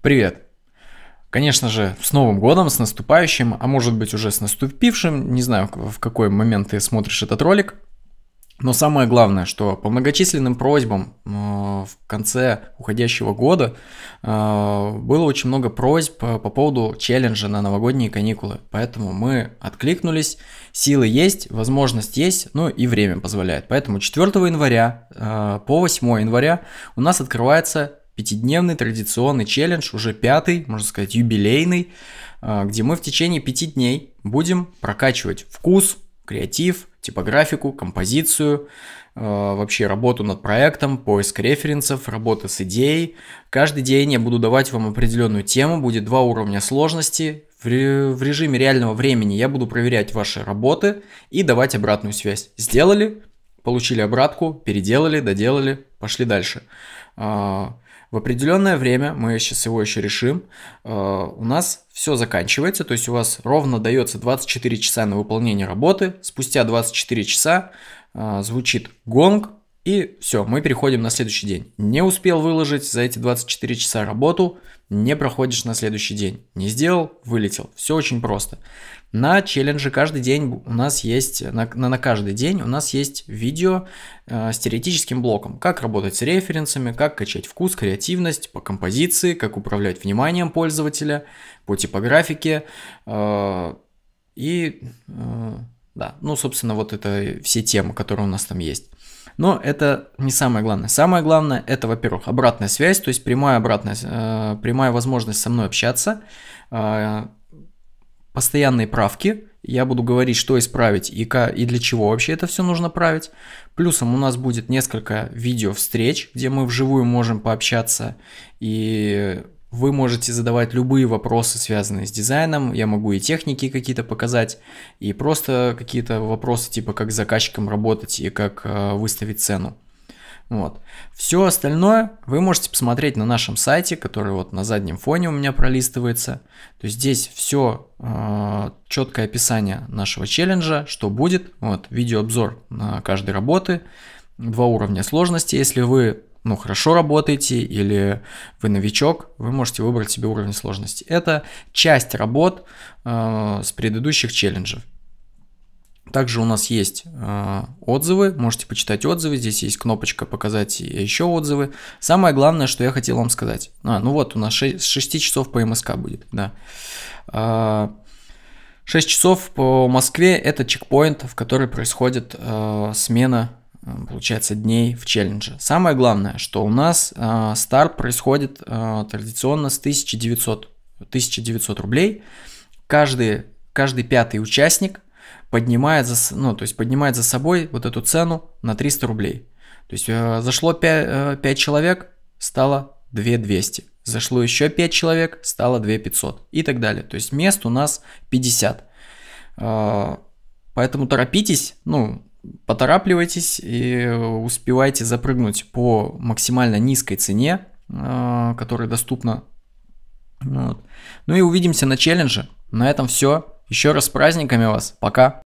Привет! Конечно же, с Новым годом, с наступающим, а может быть уже с наступившим, не знаю, в какой момент ты смотришь этот ролик. Но самое главное, что по многочисленным просьбам э, в конце уходящего года э, было очень много просьб по, э, по поводу челленджа на новогодние каникулы. Поэтому мы откликнулись, силы есть, возможность есть, ну и время позволяет. Поэтому 4 января э, по 8 января у нас открывается Пятидневный традиционный челлендж, уже пятый, можно сказать, юбилейный, а, где мы в течение пяти дней будем прокачивать вкус, креатив, типографику, композицию, а, вообще работу над проектом, поиск референсов, работа с идеей. Каждый день я буду давать вам определенную тему, будет два уровня сложности. В, режиме реального времени я буду проверять ваши работы и давать обратную связь. Сделали, получили обратку, переделали, доделали, пошли дальше. А, в определенное время, мы сейчас его еще решим, э, у нас все заканчивается, то есть у вас ровно дается 24 часа на выполнение работы. Спустя 24 часа э, звучит гонг, и все, мы переходим на следующий день. Не успел выложить за эти 24 часа работу, не проходишь на следующий день. Не сделал, вылетел. Все очень просто. На челлендже каждый день у нас есть, на, на, каждый день у нас есть видео э, с теоретическим блоком. Как работать с референсами, как качать вкус, креативность по композиции, как управлять вниманием пользователя, по типографике э, и... Э, да, ну, собственно, вот это все темы, которые у нас там есть. Но это не самое главное. Самое главное это, во-первых, обратная связь, то есть прямая обратная, э, прямая возможность со мной общаться, э, постоянные правки. Я буду говорить, что исправить и, и для чего вообще это все нужно править. Плюсом у нас будет несколько видео встреч, где мы вживую можем пообщаться и вы можете задавать любые вопросы, связанные с дизайном. Я могу и техники какие-то показать, и просто какие-то вопросы, типа как с заказчиком работать и как э, выставить цену. Вот. Все остальное вы можете посмотреть на нашем сайте, который вот на заднем фоне у меня пролистывается. То есть здесь все э, четкое описание нашего челленджа, что будет. Вот видеообзор на каждой работы, два уровня сложности. Если вы ну, хорошо работаете или вы новичок, вы можете выбрать себе уровень сложности. Это часть работ э, с предыдущих челленджев. Также у нас есть э, отзывы, можете почитать отзывы, здесь есть кнопочка «Показать еще отзывы». Самое главное, что я хотел вам сказать. А, ну вот, у нас 6, 6 часов по МСК будет, да. Э, а, 6 часов по Москве – это чекпоинт, в который происходит э, смена Э, получается, дней в челлендже. Самое главное, что у нас э, старт происходит э, традиционно с 1900, 1900 рублей. Каждый, каждый пятый участник поднимает за, ну, то есть поднимает за собой вот эту цену на 300 рублей. То есть э, зашло 5, 5 э, человек, стало 2200. Зашло еще 5 человек, стало 2500 и так далее. То есть мест у нас 50. Э, поэтому торопитесь, ну, Поторапливайтесь и успевайте запрыгнуть по максимально низкой цене, э, которая доступна. Вот. Ну и увидимся на челлендже. На этом все. Еще раз с праздниками вас. Пока.